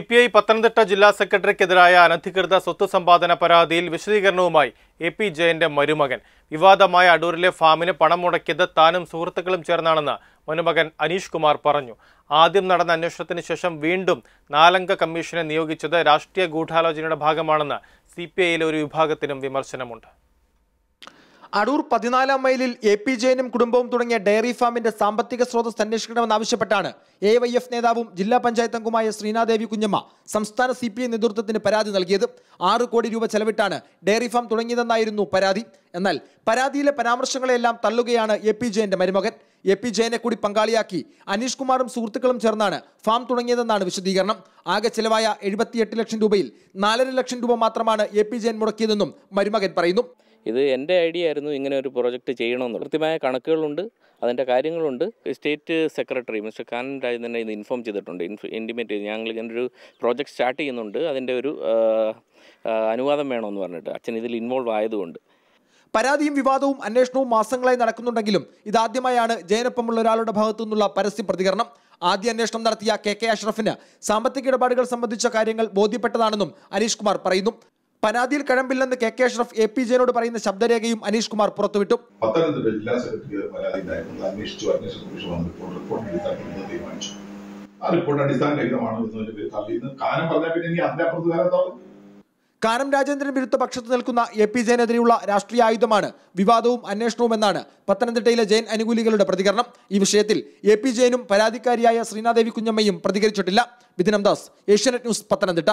C P I Pathanamthitta ജില്ലാ സെക്രട്ടറിക്കെതിരായ അനധികൃത സ്വത്ത് സമ്പാദന പരാതിയിൽ വിശദീകരണവുമായി എ പി ജയന്റെ മരുമകൻ വിവാദമായ അടൂരിലെ ഫാമിന് പണം മുടക്കിയത് താനും സുഹൃത്തുക്കളും ചേർന്നാണെന്ന് മരുമകൻ അനീഷ് കുമാർ പറഞ്ഞു ആദ്യം നടന്ന അന്വേഷണത്തിന് ശേഷം വീണ്ടും നാലംഗ കമ്മീഷനെ നിയോഗിച്ചത് രാഷ്ട്രീയ ഗൂഢാലോചനയുടെ ഭാഗമാണെന്ന് സി ഒരു വിഭാഗത്തിനും വിമർശനമുണ്ട് അടൂർ പതിനാലാം മൈലിൽ എ പി ജയനും കുടുംബവും തുടങ്ങിയ ഡയറി ഫാമിന്റെ സാമ്പത്തിക സ്രോതസ് അന്വേഷിക്കണമെന്നാവശ്യപ്പെട്ടാണ് എ വൈ എഫ് നേതാവും ജില്ലാ പഞ്ചായത്ത് അംഗമായ ശ്രീനാദേവി കുഞ്ഞമ്മ സംസ്ഥാന സി പി ഐ നേതൃത്വത്തിന് പരാതി നൽകിയത് ആറ് കോടി രൂപ ചെലവിട്ടാണ് ഡയറി ഫാം തുടങ്ങിയതെന്നായിരുന്നു പരാതി എന്നാൽ പരാതിയിലെ പരാമർശങ്ങളെല്ലാം തള്ളുകയാണ് എ പി ജയന്റെ മരുമകൻ എ പി ജയനെ കൂടി പങ്കാളിയാക്കി അനീഷ് കുമാറും സുഹൃത്തുക്കളും ചേർന്നാണ് ഫാം തുടങ്ങിയതെന്നാണ് വിശദീകരണം ആകെ ചെലവായ എഴുപത്തിയെട്ട് ലക്ഷം രൂപയിൽ നാലര ലക്ഷം രൂപ മാത്രമാണ് എ പി ജയൻ മുടക്കിയതെന്നും മരുമകൻ പറയുന്നു ഇത് എൻ്റെ ഐഡിയ ആയിരുന്നു ഇങ്ങനെ ഒരു പ്രോജക്റ്റ് ചെയ്യണമെന്ന് കൃത്യമായ കണക്കുകളുണ്ട് അതിൻ്റെ കാര്യങ്ങളുണ്ട് state secretary mister Kanan Rajan തന്നെ ഇത് ഇൻഫോം ചെയ്തിട്ടുണ്ട് ഇൻറ്റിമേറ്റ് ചെയ്ത് ഞങ്ങൾ ഇങ്ങനെ ഒരു പ്രോജക്റ്റ് സ്റ്റാർട്ട് ചെയ്യുന്നുണ്ട് അതിൻ്റെ ഒരു അനുവാദം വേണമെന്ന് പറഞ്ഞിട്ട് അച്ഛൻ ഇതിൽ ഇൻവോൾവ് ആയതുകൊണ്ട് പരാതിയും വിവാദവും അന്വേഷണവും മാസങ്ങളായി നടക്കുന്നുണ്ടെങ്കിലും ഇതാദ്യമായാണ് ജയനൊപ്പമുള്ള ഒരാളുടെ ഭാഗത്തു നിന്നുള്ള പരസ്യ പ്രതികരണം ആദ്യ അന്വേഷണം നടത്തിയ കെ കെ അഷ്റഫിന് സാമ്പത്തിക ഇടപാടുകൾ സംബന്ധിച്ച കാര്യങ്ങൾ ബോധ്യപ്പെട്ടതാണെന്നും അനീഷ് കുമാർ പറയുന്നു പരാതിയിൽ കഴമ്പില്ലെന്ന് K K Ashraf A P ജയനോട് പറയുന്ന ശബ്ദരേഖയും അനീഷ് കുമാർ പുറത്തുവിട്ടു കാനം രാജേന്ദ്രൻ വിരുദ്ധ പക്ഷത്ത് നിൽക്കുന്ന എ പി ജയനെതിരെയുള്ള രാഷ്ട്രീയ ആയുധമാണ് വിവാദവും അന്വേഷണവും എന്നാണ് പത്തനംതിട്ടയിലെ ജയൻ അനുകൂലികളുടെ പ്രതികരണം ഈ വിഷയത്തിൽ എ പി ജയനും പരാതിക്കാരിയായ ശ്രീനാദേവി കുഞ്ഞമ്മയും പ്രതികരിച്ചിട്ടില്ല ബിദിനം ദാസ് ഏഷ്യാനെറ്റ് ന്യൂസ് പത്തനംതിട്ട